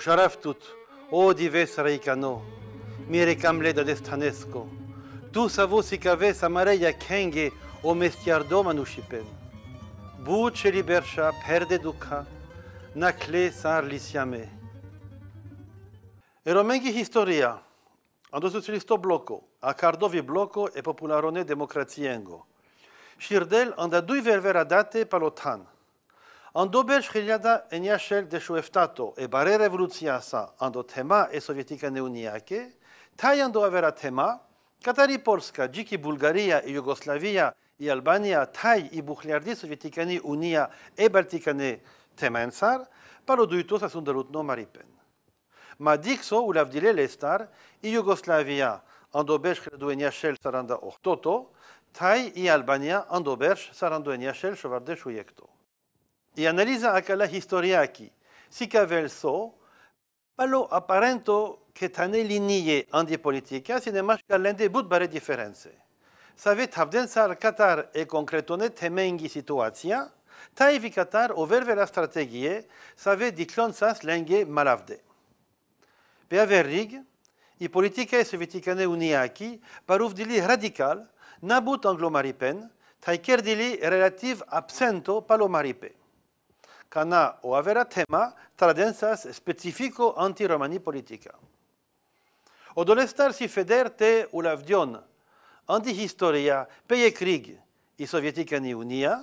وشرفتت odi divers ikano mire da destanesco tu savou si kenge o mestiardo manushipen buce libercha perde duca nakle sar lisiame historia ando a cardovi bloko e popularone demokraciengo shirdel anda dui ververa date palotan Ndobeshkë e një shel e të e bare revolucia sa ando tema e sovietika neuniake, Tai ando avera tema, katari Polska, gjiki Bulgaria i Jugoslavia i Albania, taj i buhliardi sovjetikani unia e baltikani temencar, par sa sundarut maripen. Ma dikso u lavdile lestar i Jugoslavia ndobeshkë duhe një shel saranda ohtoto, taj i Albania ndobeshkë saranda e një shel shëvardesh e analiza akala historiaki aqui. Si palo aparento che tane linie andi politica, sinemaș galende but bare diferenze savet vei sar Qatar e concretone temengi situazia, ta evi Qatar o strategie savet diklonsas diclon sas lenge malavde. Pe averig, i politica e sovieticane uniaki, paruf dili radical, nabut anglo-maripen, tai dili relativ absento palo maripen kana o avera tema tradensas specifico anti Romani politica. O dolestar si feder te ulavdion, anti historia peie krig i sovietica ni unia,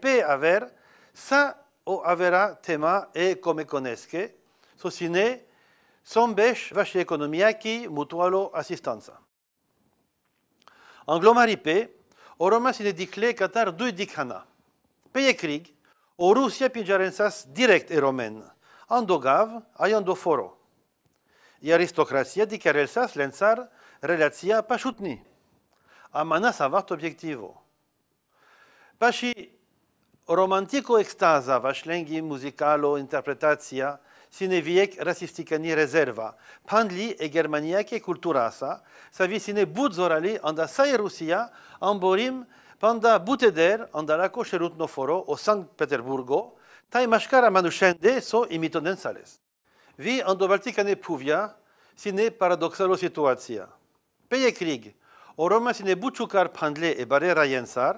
pe aver sa o avera tema e come conesce, sosine sombesh vache economiaki mutualo assistanza. Anglomaripe, oroma sine dikle katar du dikhana. Peie krig, o Rusia direct eromen, andogav ai andoforo. I di dicarelsas lensar relatia pachutni. Amana avart obiectivo. Pași romantico extaza vașlenghi musicalo interpretacija sine viec rasisticani rezerva, pandli e germaniake culturasa, sa sine budzorali anda sae Rusia amborim Panda buteder andalako xerutnoforo o San Peterburgo, tai mashkara manushende so imitonen sales. Vi andobaltikane pouvia, sine paradoxalo situatia. Peye krig, Roma sine buchukar pandle e barera jensar,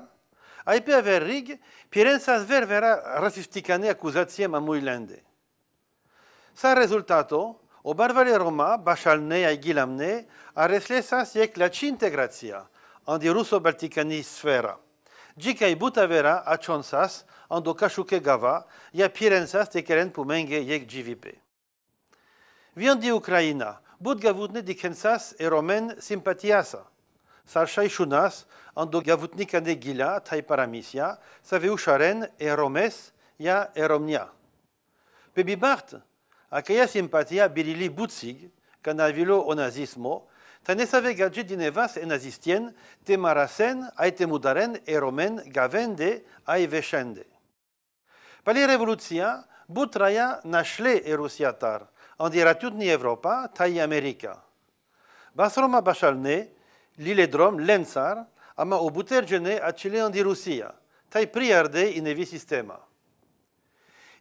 aipe aver rig, pirensas ververa rasisticane accusatie mamuilende. Sa resultato, o barvale roma, bashalne aigilamne gilamne, areslesas jek la cintegratia, andi russo balticani sfera. Dzisiaj butavera achonsas ando kashuke gava ja pirensas tekeren pumenge yek GVP. di Ukraina, but gavutne dikensas e romen simpatiasa. Sarshai shunas ando gavutnikane gila tai paramisia, saveusharen e romes ja e romnia. Pebibart, aquella simpatia bilili butsig, kanavilo onazismo, Tanesave Gadji Dinevas est nazistienne, Temarasen, Aitemudaren e et romaine Gavende, Aiveshende. et revoluția, en dira tout ni Europa, tai Amerika. Basroma l'île drome lensar, ama obutergene acele andirusia, tai priarde inevi sistema.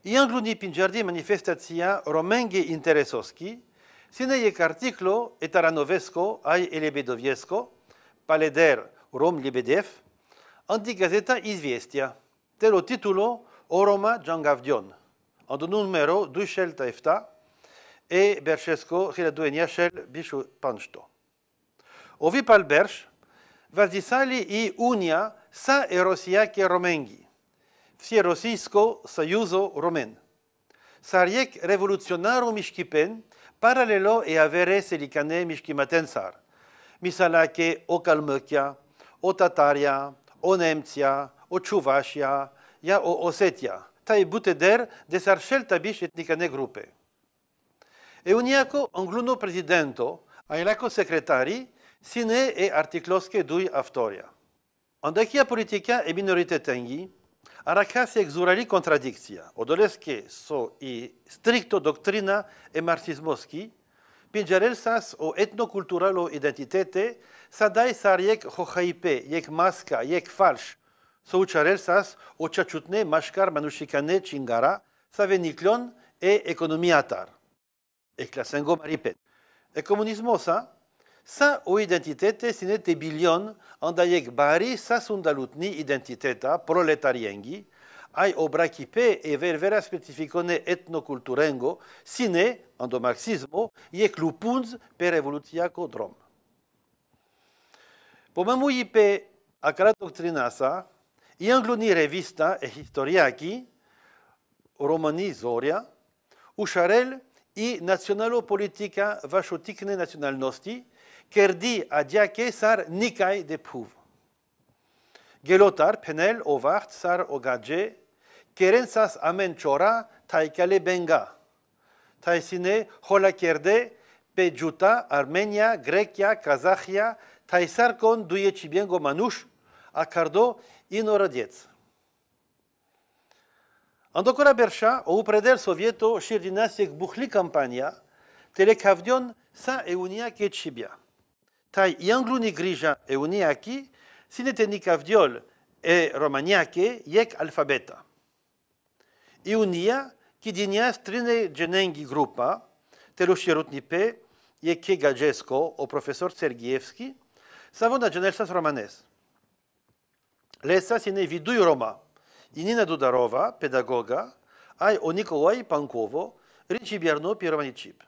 Iangluni pinjardi manifestatia romenge interesoski, Sineiec articlo etaranovesco ai elebedoviesco, paleder rom libedev, antigazeta izviestia, telo titulo oroma džangavdion, ando numero dušel taefta e beršesko hiladuenja šel bisu une Ovi pal vazisali i unia sa erosijake romengi, всеросійсько союзо Romen, Сар'єк Paralelo e avere selikane mishkimatensar, misalake o Kalmykia, o Tataria, o Nemtia, o Chuvashia, ya o Osetia, taj buteder desar scelta tabish etnikane grupe. E uniaco angluno presidento, ailaco secretari, sine e artikloske dui aftoria. Andakia politika e tengi, Aracasia exurali contradicția. Odolesche so i stricto doctrina e marxismoschi, pingerel sas o etnoculturalo identitate, sa dai sar yek hohaipe, yek maska, yek falș, so ucarel sas o ceaciutne mașcar manușicane cingara, sa veniclon e economia tar. E clasengo maripet. E comunismosa, Sa o identitete sinete bilion andaiek bari sa sundalutni identiteta proletariengi, ai obrakipe e ververa specificone etnokulturengo, sine, andomarxismo, ye lupunz per evolutiaco drom. ipe pe acra doctrinasa, revista e historiaki, romani zoria, usharel i nacionalo politika vachotikne nacionalnosti kerdi adiake sar nikai de pouv. Gelotar penel ovart sar ogadje, kerensas amen chora taikale benga. Taisine hola kerde pejuta Armenia, Grekia, kazakhia, taisar kon duye chibiengo manush, akardo inoradets. Андокора bersh'a у предел Совєту ширдінасік бухлі telekavdion sa eunia еунія кечібя tai jangluni grija e uniaki, sineteni cavdiol e romaniake, yek alfabeta. I unia, ki dinia strine genengi grupa, telo shirutnipe, iec ke gagesco, o professor Sergievski, na genelsas romanes. Lesa sine vidui Roma, Inina Dudarova, pedagoga, ai o Nikolai Pankovo, rincibiarno pi romanicip.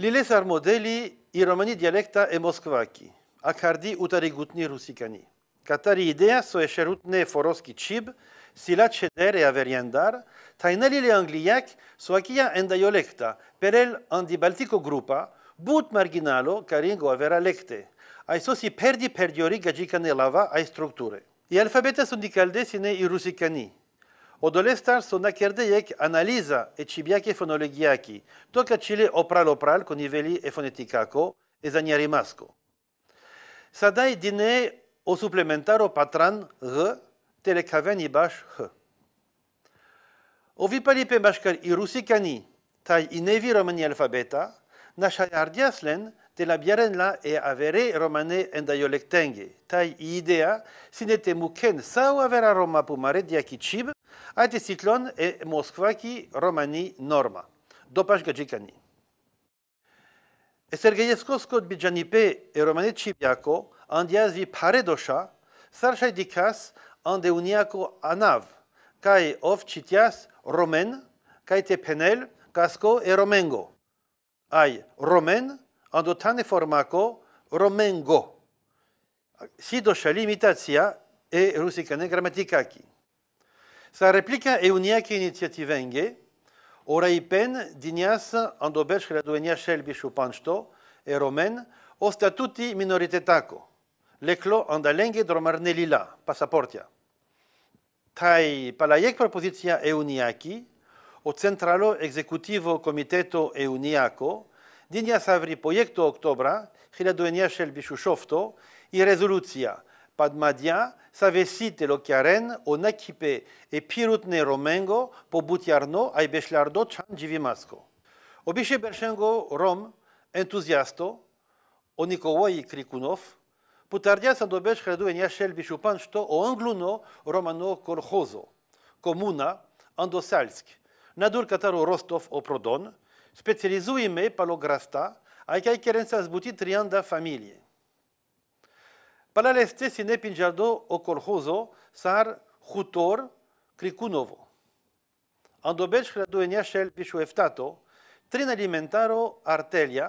Li lesar modeli i romani dialekta e moskvaki, a kardi utari gutni rusikani. Katari idea so e sherutne foroski chib, sila ceder e averiendar, ta inelile angliak so akia enda iolekta, per el andi baltico grupa, but marginalo caringo avera lecte, ai sosi perdi perdiori gajikane lava ai structure. I alfabeta sindicalde sine i rusikani, Odolestan su nakerde analiza e qibjake fonologiaki, to ka Chile opral-opral ko niveli e fonetikako e zanjarimasko. Sadaj dine o suplementaro patran G tele kaven i bash h. Ovi palipe bashkar i rusikani, tai i nevi romani alfabeta, nasha ardjaslen te la e avere romane endajolektenge, tai i idea sinete muken sao avera roma pumare diaki chib. Ate e Moskvaki, Romani, Norma. Dopash Gadjikani. E Sergejevskos kot bi e Romanit Shqipjako, andia dikas ande anav, Kai of Chitias, Romen, kaj penel, kasko e Romengo. Aj, Romen, ando tane formako Romengo. Sidosha dosha et e rusikane gramatikaki. Sa replika e unijake inicijative nge, ora i pen dinjasë andobesh graduenja shelbi shupan shto, e romen, o statuti minoritetako, leklo andalenge dromarne lila, pasaportja. Taj palajek propozicija e unijaki, o centralo ekzekutivo komiteto e unijako, dinja savri octobra, oktobra, 2012 shelbi shushofto, i rezoluția. lo Savesite Lokiaren, Onakipe et Pirutne Romengo, Pobutiarno, Aibeshlardo, Chan Jivimasko. Obishe Bershengo Rom, O Onikowai Krikunov, Putardia Sandobeš Hradu en Šelbi Šupan, o Angluno Romano Korhozo, Komuna, Andosalsk, Nadur Kataro Rostov Oprodon, specializujeme Palograsta, a kaj kerenca zbuti trianda familie. Para este sine pinjardo o kolhozo sar hutor klikunovo. la hraduenia shel pishu eftato, trin alimentaro artelia,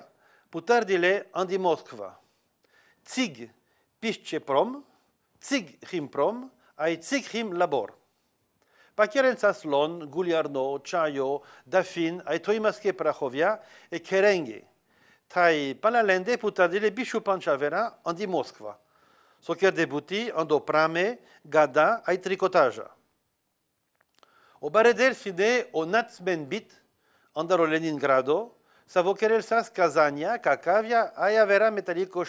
putardile andi Moskva. Tzig pisce prom, tzig him prom, ai tzig him labor. Pakerenca slon, guliarno, chayo, dafin, ai toimaske prahovia e kerenge. Tai palalende putardile bishu panchavera andi Moskva så de debuti andoprame gada ai tricotaja. O bareder fide o natsmen bit andaro Leningrado, savo querel sas Kazania, Kakavia, aia vera metalico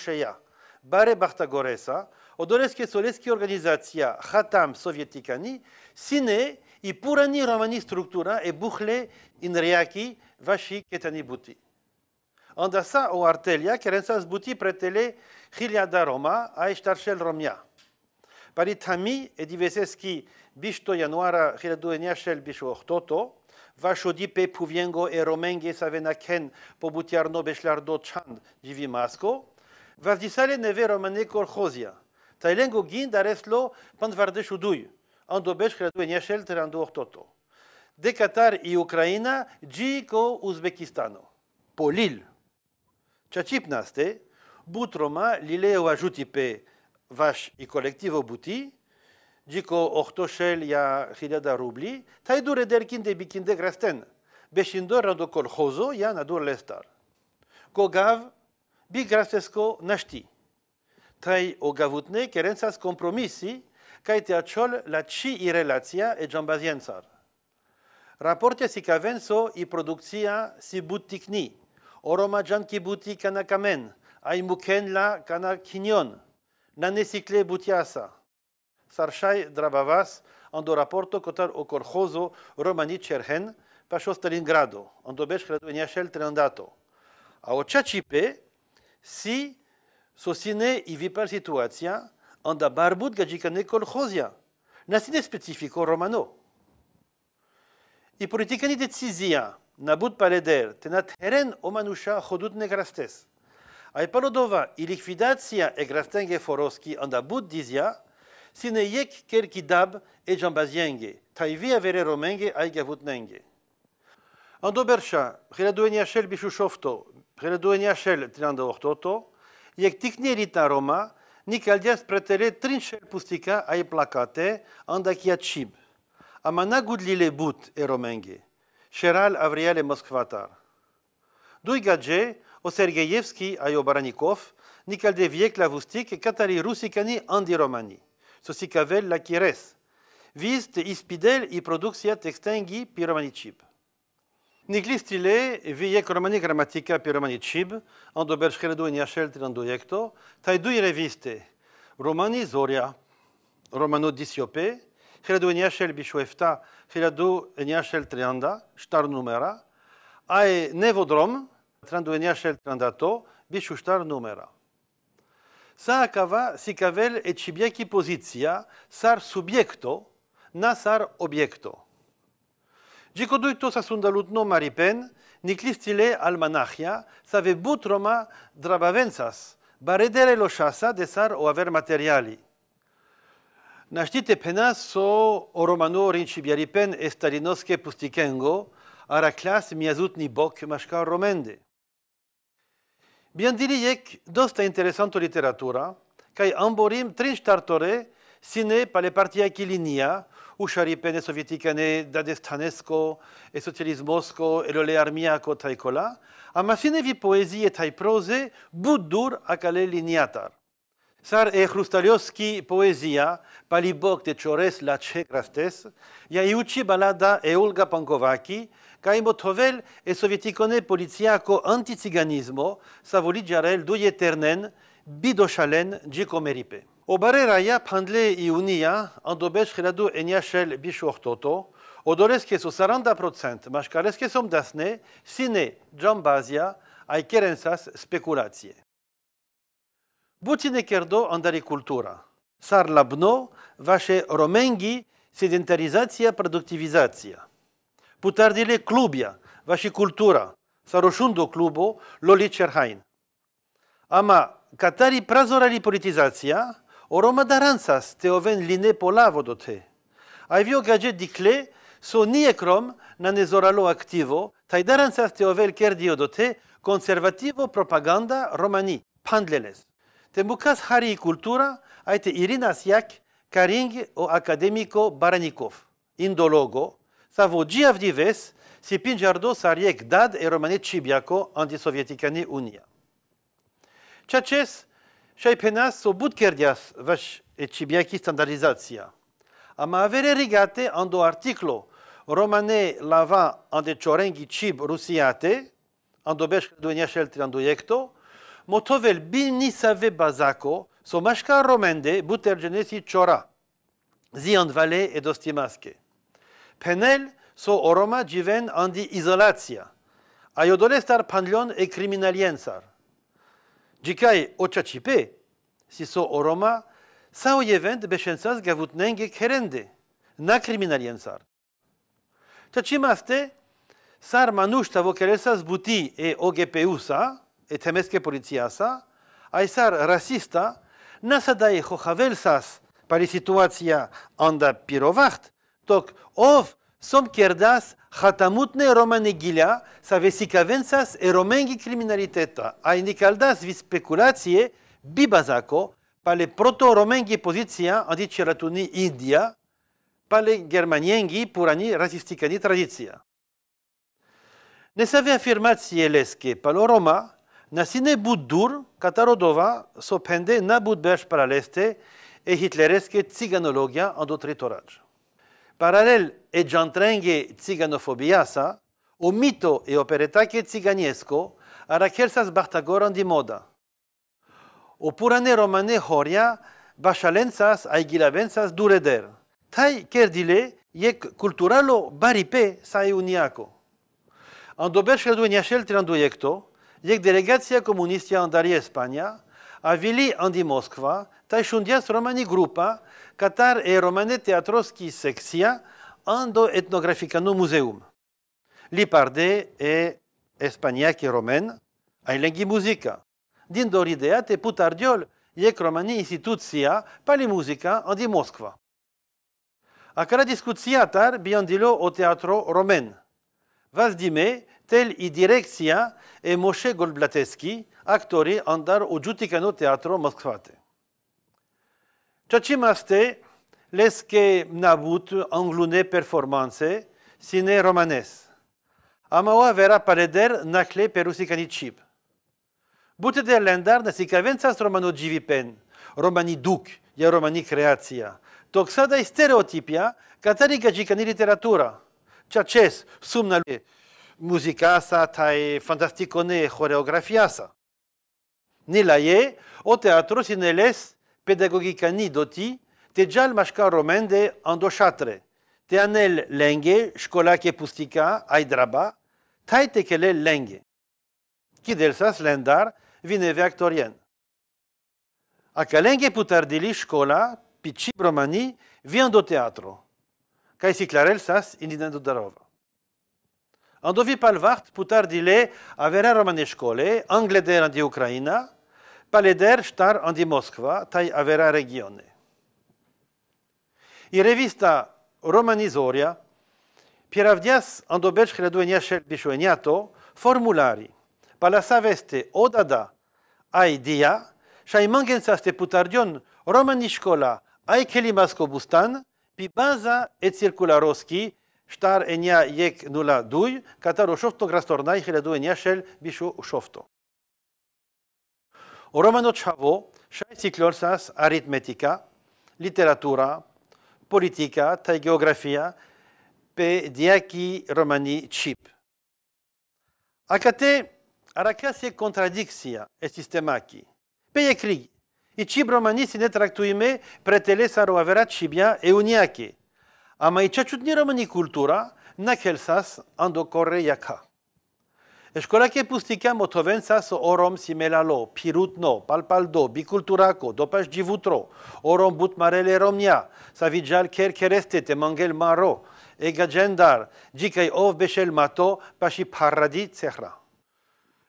bare Bartagoresa, odoleske soleski organizația Hatam Sovieticani, sine i purani romani structura et buhle in riaki vashi ketani buti. Andasa o artelia, kerensas însă pretele Hilia da Roma, a Romia. Paritami, et diveseski, bisto januara ianuara hiledueniașel bișo bisho va șodi pe puviengo e romenghe savenachen pobutiarno beslardo chand divimasco, va zdisale neve romane corhozia. Tailengo gind areslo pandvardeș udui, andobeș Shel terando ohtoto. De Qatar i Ukraina jiko Uzbekistano. Polil. ceacipnaste, butroma, lileu ajuti pe vaș i colectivo buti, dico ortoșel ia hidada rubli, tai dure derkin de bikinde grasten, beșindor rando colhozo ia nadur lestar. Gogav, bi grasesco naști. Tai o gavutne, kerensas compromisi, ca te acol la ci i relația e jambazienzar. Raporte si cavenso i producția si butticni. Oromajan kibuti kanakamen, aimuken la nane nanesikle butiasa. Sarshai drabavas, ando raporto kotar korhozo romani cherhen, pasho Stalingrado, ando besh kradueniashel trendato. A očačipe si sosine i vipar situacija, anda barbut gajikane kolhozia, nasine specifico romano. I politikani decizia, Nabut paleder, tenat heren omanusha chodut negrastes. Aipalodova, e egrastenge foroski andabut dizia, sine yek kerkidab e jambazienge, taivi avere romenge aigavutnenge. Andobercha, reladoueniachel bichushofto, reladoueniachel trinando ortoto, yek tiknerita roma, Nicaldias pretele trinchel pustika ai placate, andachiacib. Amana lile but romenge. Cheral Avriel Moskvatar. Douigadje, Osergeyevski, Ayo de Nikaldeviek Lavustik, Katari Rusikani, Andi Romani. Sosikavel Lakires. Viste ispidel i produksia textengi piromanichib. Niklis Tile vijek romani gramatika piromanichib, ando bershkeledu in jashel trinandu jekto, tai doui reviste, romani zoria, romano disiope, Kredu e njashel bishwefta, kredu e njashel trianda, shtar numera, a e nevodrom, trendu e njashel trendato, bishu shtar numera. Sa akava si kavel e qibjeki pozicija sar subjekto, na sar objekto. Gjikoduj sa sundalutno maripen, një klistile almanachja, sa ve butroma drabavensas, baredere lo shasa de sar o aver materiali. Naștite penaso oromanori incibιαripen estarinoske pustikengo, araklas ni boc mașcar romende. Bien diri jek dosta interesanto literatura, kai amborim trin startore sine pale partia kilinia, ușaripene sovieticane dadestanesco e socialismosco e lole armiaco taikola, amasine vi poezie tai proze budur acale liniatar. Sar e hrustaljovski poezija, palibok de te la la grastes, ja balada e Olga Pankovaki, Kaimo motovel e sovjetikone poliziako antiziganismo sa voliđarel duje Bidochalen bidošalen O Obare raja pandle i andobesh andobeš hradu enjašel Odoreske so so 40%, mascaresche som dasne, sine jambazia ai kerensas speculatie. Buține kerdo do andare cultura. Sar labno, vașe romengi, sedentarizația, productivizația. Putardile clubia, vașe cultura. Saroșundo clubo, loli cerhain. Ama, catari prazorali politizația, o Roma daranțas, te oven line polavo do te. Ai vio di cle, so crom, na nezoralo activo, tai daranțas te ovel do te, conservativo propaganda romani, pandleles. Temukas Hari Cultura a été Irina Siak, Karing o Academico Baranikov, Indologo, Savo Giav Dives, si Pinjardo Sariek Dad et Romane Chibiako, Antisovieticane Unia. Chaches, Shaipenas so Budkerdias, Vash et Chibiaki Standardizatia. Ama avere rigate ando articolo Romane lava ande chorengi chib rusiate, ando besh duenia sheltri yekto, motovel save bazako, somashka romende genesi chora, zian vale et masque. Penel so oroma given andi isolatia, ayodolestar panlion e criminaliensar. o ochachipe, si so oroma, sa yevent beshensas gavutnenge kerende, na criminaliensar. Tachimaste, sar manush vokelesas buti e ogepeusa, E temeske Policia sa, ajsar e rasista, nasa da i hohavelsas pari situatia anda pirovacht, tok ov som kjerdas hatamutne romane gilia sa vesikavensas e romengi kriminaliteta, a indikaldas vi spekulacije bi bazako pale proto-romengi pozicija andi qeratuni India, pale germaniengi purani rasistikani tradicija. Ne save afirmacije leske palo Roma, Na sine bud dur, so pende na bud besh paraleste e hitlereske ciganologia andotritoraj. Paralel e giantrenge sa, o mito e operetake ciganesco, a bartagoran di moda. O purane romane horia, a aigilabensas dureder. Tai kerdile, yek culturalo baripe sai e uniaco. Andobershel dueniashel tiranduiecto, jak delegacja komunistja Andarii Espania, a Wili Andy Moskwa, romani grupa, Qatar e romane teatroski sexia ando etnografikano muzeum. Li parde e espanjak e romen, a muzika. Din dor ideja putardiol, yek romani institucija, pali muzika Andi Moskva. A kara diskucija tar bi o teatro romen. Vas dime, telle i direcția e Moshe Golblateski, actorii andar o juticană teatro Moscvate. Ceea ce maste, les che nabut anglune performanțe sine romanes. Amaua vera pareder nacle perusicani chip. Bute de lendar nasicavențas romano givipen, romanii duc, ia romanii creația. Toxada e stereotipia, catarica ni literatura. Ceea ce sumna lui muzika sa, taj fantastikone asta. Ne la e, o teatru si ne les pedagogica ni doti, te gjal mashka romende ando shatre, te anel lenge, shkola ke pustika, ajdraba, taj te kele lenge. Kidelsas lendar vineve aktorien. Aka lenge putardili shkola, pici romani, vi teatru. Ca Kaj si clarel sas, indinando darova. Andovi Palvart, putar dile, avera romaneșcole, angleder andi Ucraina, paleder andi Moskva, tai avera regione. I revista Romanizoria, pieravdias andobec creduenia shel bișueniato, formulari, palasaveste odada Aidia, dia, mangensaste putardion romanișcola ai kelimasko bustan, pi baza et circularoski, Star enia yek nula duj, katar u shoftu grastornaj, hiledu e shel bishu u shoftu. U romano të shavo, shaj sas aritmetika, literatura, politika, ta geografia, pe diaki romani chip. Akate, këte, arakasje e sistemaki, pe je i chip romani si ne traktujme pretele sarovavera qibja e uniake romani cultura, nakelsas andocorre yaka. Eskolake pustika motovensas orom simelalo, pirutno, palpaldo, biculturaco, dopas divutro, orom butmarele romnia, savijal kerkerestete mangel maro, E jikai ov beshel mato, pashi paradi, tsehra.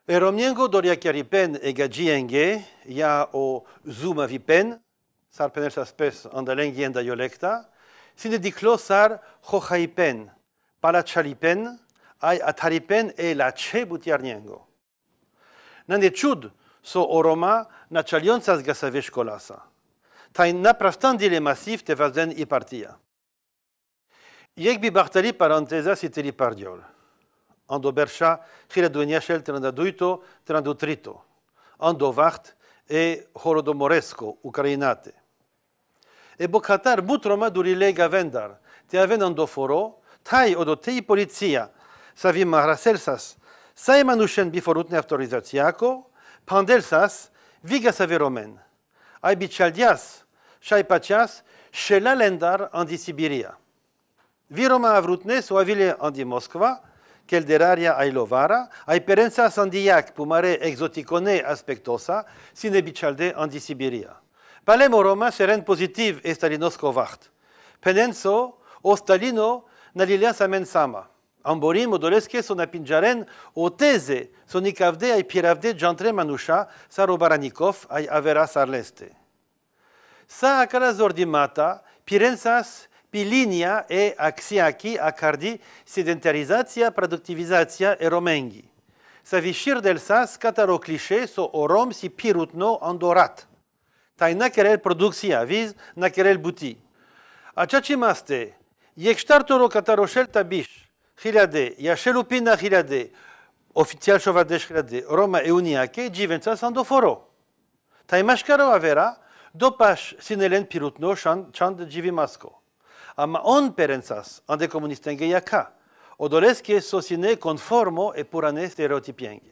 Eromiengo e egajienge, e ya o zumavipen, sarpenelsas pes andalengi enda yolekta. Sinediklosar Jojaipen, Palachalipen, Ay Ataripen e la Che Nande Nandechud, so Oroma, Nachalionsas Gasavesh Kolasa. Tain naprastan dile massif te vazden i partia. Yegbi bartali paranteza siteli pardiol. Ando bercha, chiredueniashel trendaduito, trito. Ando vart e horodomoresko Ukrainate e bogatar butroma durilega vendar. Te avenan do foro, tai odo otei polizia, sa vi mahraselsas, sajman e biforutne autorizaciako, pandelsas, viga sa veromen. Aj bičaldias, šaj pačas, Sibiria. Viroma avrutne so avile andi Moskva, Kelderaria ailovara, ai sandiak pumare exoticone aspectosa, sine bichalde andi Sibiria. Palermo-Roma Romain seren pozitiv e Stalinos vart. Penenso o Stalino nalilia men sama. Amborim odoleske son o o tese ikavde ai piravde jantre manusha saro baranikov ai avera sarleste. Sa di zordimata pirensas pilinia e axiaki akardi sedentarizatia, productivizatia e romengi. Sa vichir del sas cliché, so orom si pirutno andorat. Tai na kerel producția, viz, na a kerel buti. Acea ce maste, Yekshtartoro kataroshel tabish, hilade, yashelupina hilade, oficial shovadesh hilade, Roma euniake, dzivenca sandoforo. Tai mashkaro avera, dopash sinelen pirutno chand dzivimasko. Ama on perensas, ande komunistenge jaka, odoleskie sosine konformo e purane stereotipienge.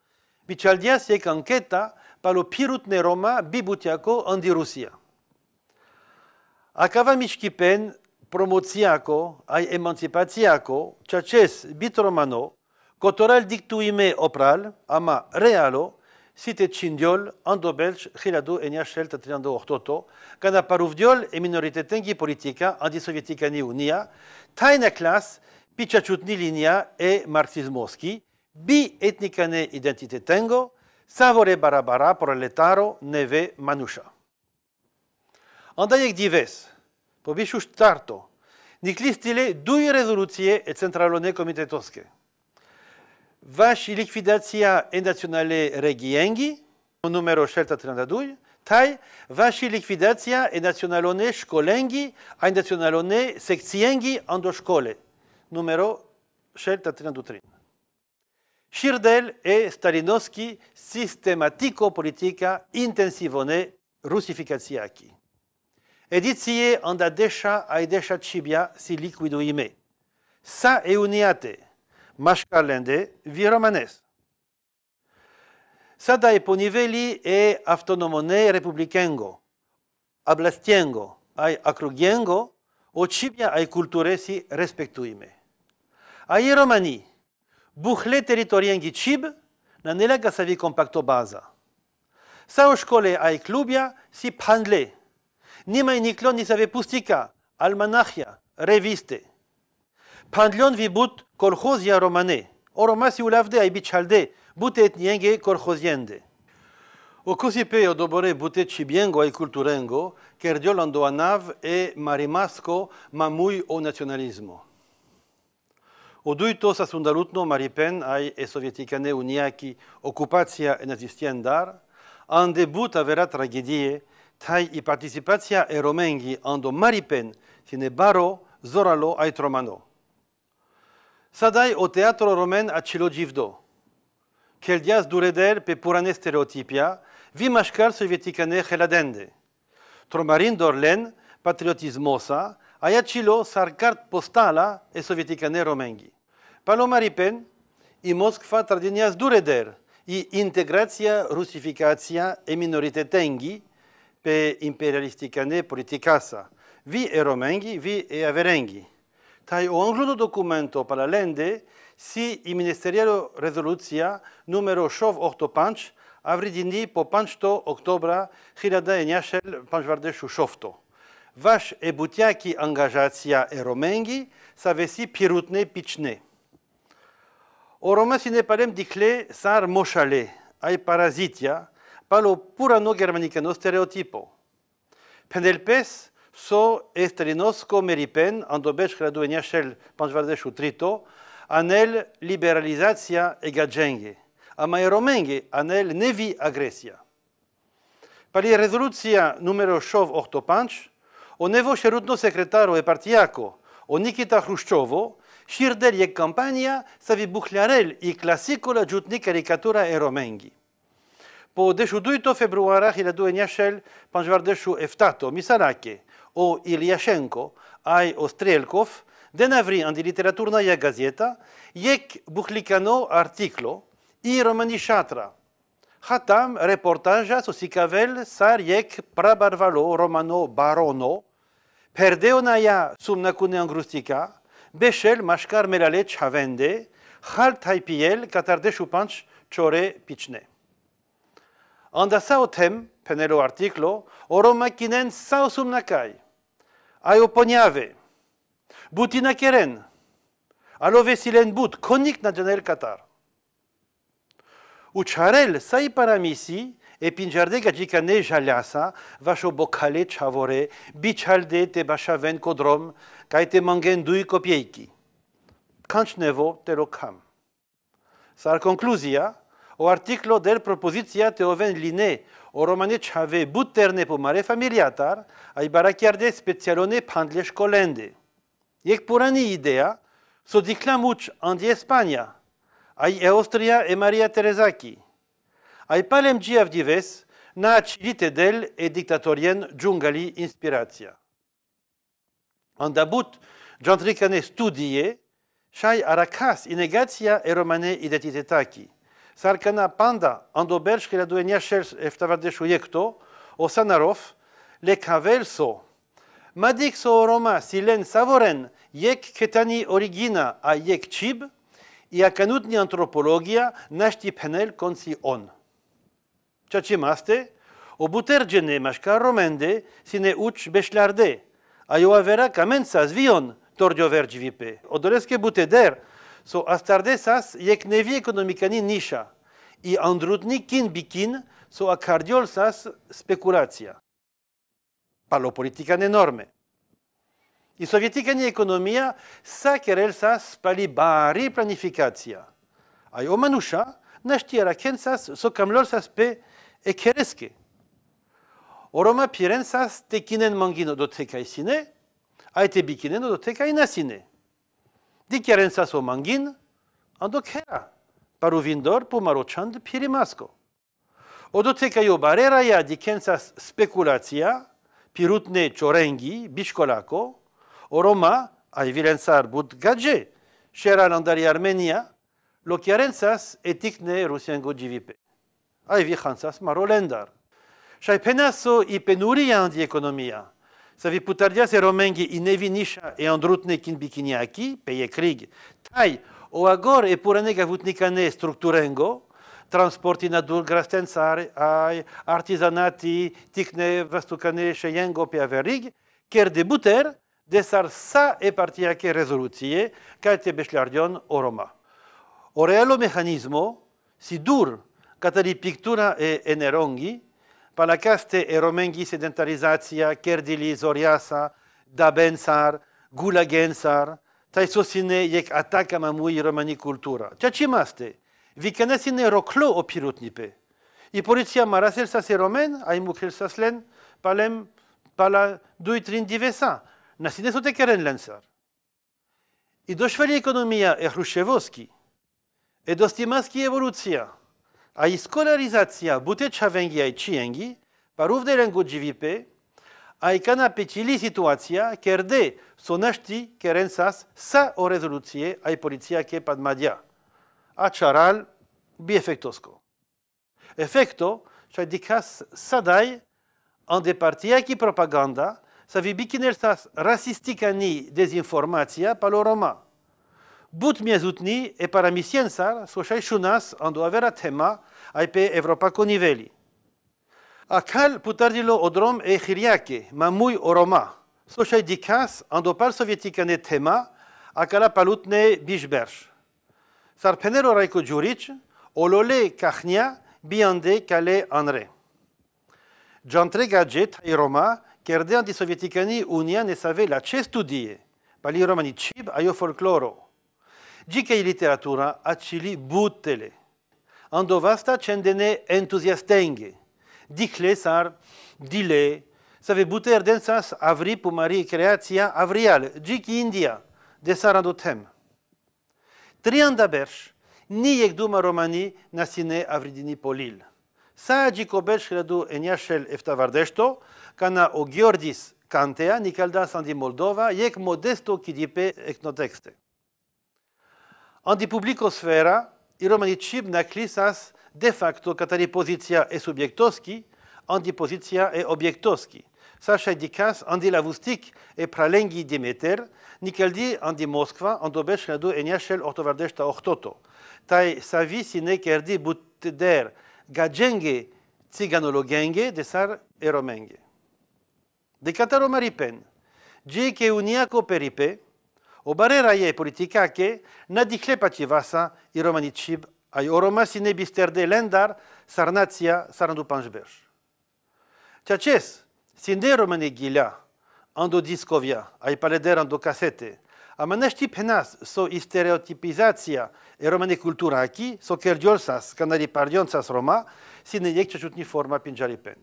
Bičaldias je anketa palo pirutne Roma bibutiako andi Rusija. A kavamiškipen promociako ai emancipaciako čačes bitromano kotoral diktuime opral ama realo site chindiol ando beltz, giladu eniaxel ortoto, kana paruvdiol e minoritetengi politika antisovietikani unia, taina klas, pichachutni linia e marxismoski, Bi identite tengo, savore barabara proletaro neve manusha. Andaiec dives, pobișuș tarto, niclistile dui rezoluție e centralone comitetosche. Va și liquidația e naționale regienghi, numero șelta 32, tai va și liquidația e naționalone școlenghi, a naționalone secțienghi ando școle, numero șelta 33. Schirdel e Stalinowski sistematiko politica intensivone russificaziaki. Edizie onda desha ai desha cibia si liquido ime. Sa vi mashkalende Sa Sada eponiveli e autonomone republikengo, ablastiengo, ai akrugiengo, o cibia ai culture si respectuime. Ai romani, buchle teritorijengi Čib na nelega sa compacto baza. Sa u škole a si pandle, Nima niklon niklo ni save pustika, almanachia, reviste. Pandlon vi but kolhozia romane. Oromasi si ulavde a i bichalde, bute O kusi pe o odobore bute cibiengo e kulturengo, ker a anav e marimasko mamui o nationalisme duito sa sundalutno maripen ai e sovieticane uniaki e nazistien dar, an debut avera tragedie, tai i participacija e romengi ando maripen sine baro zoralo ai tromano. Sadai o teatro romen a givdo. Kel dias dureder pe purane stereotipia, vi mașcar sovieticane heladende. Tromarin dorlen patriotismosa, Allá chiló sarkart postala e sovieticane romengi. Palomaripen i fa tardinias dureder i integrația, rusificația e minoritetengi pe imperialisticane politicasa. Vi e romengi, vi e averenghi. Tai o angluno documento para lende si i ministeriero rezoluția numero șov 85 avridini po 5 octobra 1956 șofto. vaš e butjaki angajacija e romengi, sa vesi pirutne pične. O romasi palem dikle sar mošale, ai parasitia palo purano germanicano stereotipo. Penelpes so estrenosko meripen, andobeč hradu enjašel u trito, anel liberalizacija e gadženge, ama e anel nevi agresija. Pali rezolucija numero šov ortopanč, Onevo secretaro e partiako, o Nikita Khrushchevo, Shirdel yek kampania sa wybuchlarel i giutni caricatura e romengi. Po deszudujto februara hiladuje niaszel pan żwardeszu eftato, misanakie, o Ilyashenko, ai o Strelkow, denavri andi literaturna ja gazeta, jek buchlikano artiklo i romani Chatam Hatam reportaża sosikawel sar yek prabarvalo romano barono, Perdeonaya sumnakune angrustika, Bechel mashkar melalech chavende, Hal taipiel katarde chupanch chore pichne. Andasa otem, penelo artiklo, oromakinen sao sumnakai, Aioponiave, butina keren, alovesilen but, konik najanel katar. Ucharel sai paramisi, Epinjardega jikane jalasa, vacho bokale chavore, bichalde te bachaven kodrom, kaite mangen dui kopieiki. Kanchnevo te lokam. Sa concluzia, o articolo del te Teoven liné o romane chave butterne pomare familiatar, ai barakiarde specialone pandle scolende. Yek purani idea, so diclamuci andi a ai Austria e Maria Teresaki ai palem gjia na qilit del e diktatorien gjungali inspiracja. Andabut gjandrikane studié, chai arakas inegatia e romane identitetaki. Sarkana panda che la duenia shels eftavardeshu yekto o sanarov, le kavelso, Madixo Roma silen savoren yek ketani origina a yek chib, i a kanutni antropologia nashti penel konci on. Chachimaste, ce buter o butergene mașca romende, sine uci beșlarde, a eu avera camența vion tordio vergi vipe. O buteder, so astarde sas nevi ekonomikani nisha, i andrutni kin bikin, so a cardiol sas speculația. Palo politican enorme. I sovietikani economia sa kerel sas pali bari planificația. Ai o manușa, naștiera kensas so camlol sas pe ekeriz ki orama piensas tekinen mangin odotekay sine, aite bikinen odotekay nasine. Dikerensas o mangin, andokera, paruvindor pumaroçan de pirimasko. Odotekay o barera ya dikensas spekulatia, pirutne çorengi, bishkolako, oroma, ay vilensar bud gadje, şeran andari Armenia, lokiarensas etikne Rusiango GVP. Ai Aj Hans Marolendar. Šai penaso i penurija andi ekonomija. Savi putardiase romengi i nevi niša e andrutne kin bikinjaki, peje krig. Tai, o agor e puranega vutnikane strukturengo, transporti na dur grastensare, ai artizanati, tikne vastukane šejengo pe averig, ker debuter, desar sa e partijake rezolucije, kaj te bešlardion o Roma. O realo mehanizmo, si dur, katëri pictura e Enerongi, palakaste e Romengi sedentarizacija, Kerdili, Zoriasa, Dabensar, Gulagensar, tai sosine jek ataka mamui Romani kultura. Qa cimaste vi vikenesin o I policia marasel sa se Romen, a i palem, pala dujt divesa, sa, nasine keren lensar. I do ekonomia e e dostimaski stimaski A scolarizația Butechavenghi ai Cienghi, paruvderen GVP, a kana petili situația, chiar de sonaști querensas sa o rezoluție ai poliția ke padmadia. A charal biefectosco. Efecto, și-a dicas să dai în departia propaganda, sa vi bikinel sas rasistikani dezinformația pa roma. budźmy zutni e para sar słyszaj ando avera tema, aipé Evropa koniveli. A putardilo odrom e chiriake, o oroma, sochaï dikas, ando pal sovietikane tema, a kala palutne Sar Sarpenero rajko jurich olole kachnia, biande kale anre. jantre gadget i Roma, kerde antisovietikani unia ne save la ce pali romani a aio folkloro. Dzikej literatura acili buttele. Andovasta cendene entuziastengi. Dihle sar dile. Save buter densas avri mari creația avrial. Dziki India. De sar andotem. Trianda ni Nijek duma Romani nasine avridini polil. Sa dziko berș credu Eniashel eftavardesto, cana o Giordis, Kantea, Nicalda Sandi Moldova, jek modesto kidipe texte. Antipublikosfera i Romaničibna klisas de facto kateri pozicija e subjektovski, antipozicija e objektovski. Saša dikas andi lavustik e pralengi dimeter, nikaldi andi Moskva, andobeš nadu enjašel ortovardešta ortoto. Taj savi sine kerdi butder gajenge ciganologenge desar De Dekataro maripen, dje ke uniako peripe, obareraje na nadihlepati vasa i romanicib ai oromasi de lendar sarnația sarandupanjbeș. sinde romane ghilea, ando discovia, ai paleder ando a amanești penas so la e romane cultura so kerdiolsas, canari pardionsas roma, sine iec ce forma pinjari pen.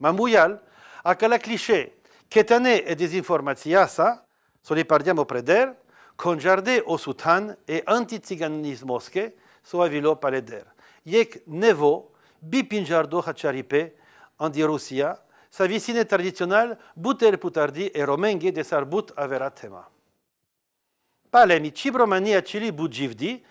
la cliché, ketane e dezinformația sa, Soli parliamo preder, congiarde o sutan e antiziganismoske so avilo paleder. Yek nevo bipinjardo hacharipe andi Rusia, sa vicine tradizional buter putardi e, e romenge de sarbut averatema. Palemi cibromania acili budjivdi,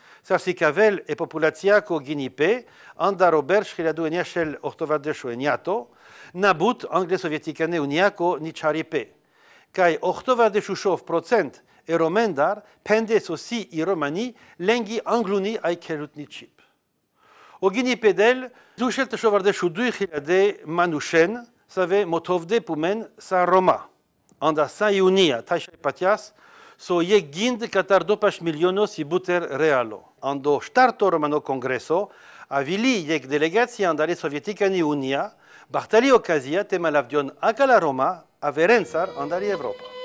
e populatiaco ginipe, andaro bershriladu eniachel na eniato, nabut angle sovieticane uniaco nicharipe kaj 80% romendar pende aussi i Romani lengi angluni ai kerutni chip. Ogini pedel dushel të shovarde shuduj manushen save motovde pumen sa Roma. Anda sa junia tajshaj patias so je gind katar dopash milionos si buter realo. Ando starto Romano congreso, avili yek delegacija andare sovjetika ni unia Bartali okazia temalav dion akala Roma a Verenzar Verențar, andar Europa.